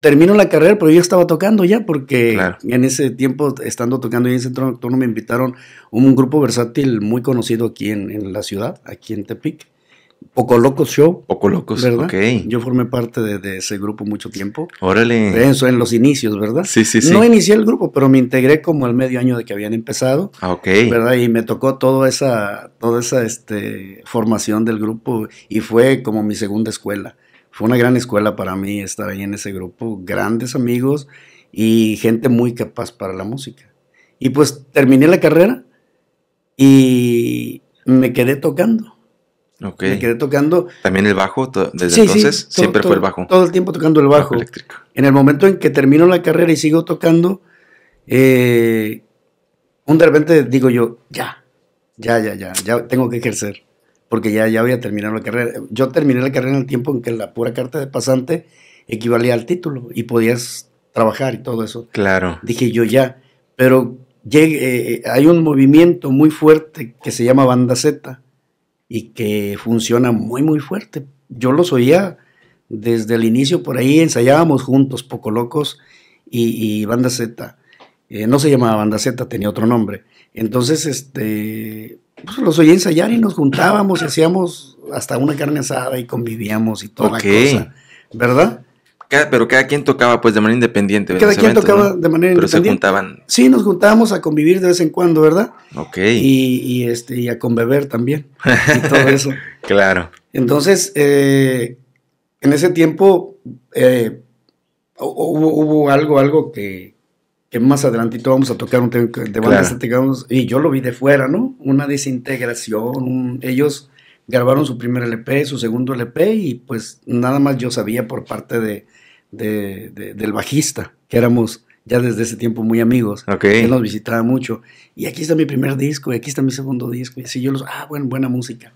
termino la carrera, pero yo estaba tocando ya, porque en ese tiempo, estando tocando en ese entorno, me invitaron un grupo versátil muy conocido aquí en, en la ciudad, aquí en Tepic. Poco Locos Show. Poco Locos, ¿verdad? Yo formé parte de, ese grupo mucho tiempo. Órale. Eso en los inicios, ¿verdad? Sí, sí, sí. No inicié el grupo, pero me integré como el medio año de que habían empezado. Ah, ok. ¿Verdad? Y me tocó toda esa, toda esa este, formación del grupo y fue como mi segunda escuela fue una gran escuela para mí estar ahí en ese grupo, grandes amigos y gente muy capaz para la música. Y pues terminé la carrera y me quedé tocando. Okay. Me quedé tocando. ¿También el bajo desde entonces? siempre fue el bajo. Todo el tiempo tocando el bajo. Eléctrico. en el momento en que termino la carrera y sigo tocando, eh, un de repente digo yo, ya, ya, ya, ya, ya tengo que ejercer porque ya, ya había terminado la carrera. Yo terminé la carrera en el tiempo en que la pura carta de pasante equivalía al título y podías trabajar y todo eso. Claro. Dije yo ya, pero eh, eh, hay un movimiento muy fuerte que se llama Banda Z y que funciona muy, muy fuerte. Yo los oía desde el inicio por ahí, ensayábamos juntos, Poco Locos y, Banda Z. Eh, no se llamaba Banda Z, tenía otro nombre. Entonces, este, pues los oía ensayar y nos juntábamos hacíamos hasta una carne asada y convivíamos y toda la cosa, ¿verdad? pero cada quien tocaba pues de manera independiente. Cada quien tocaba de manera independiente. Pero se juntaban. Sí, nos juntábamos a convivir de vez en cuando, ¿verdad? Ok. Y, este, y a conbeber también. y todo eso. claro. Entonces, eh, en ese tiempo eh, hubo, hubo, algo, algo que, que más adelantito vamos a tocar un tema de bandas digamos, y yo lo vi de fuera, ¿no? Una desintegración, ellos grabaron su primer LP, su segundo LP, y pues nada más yo sabía por parte de, del bajista, que éramos ya desde ese tiempo muy amigos, él nos visitaba mucho, y aquí está mi primer disco, y aquí está mi segundo disco, y así yo los, ah, bueno, buena música.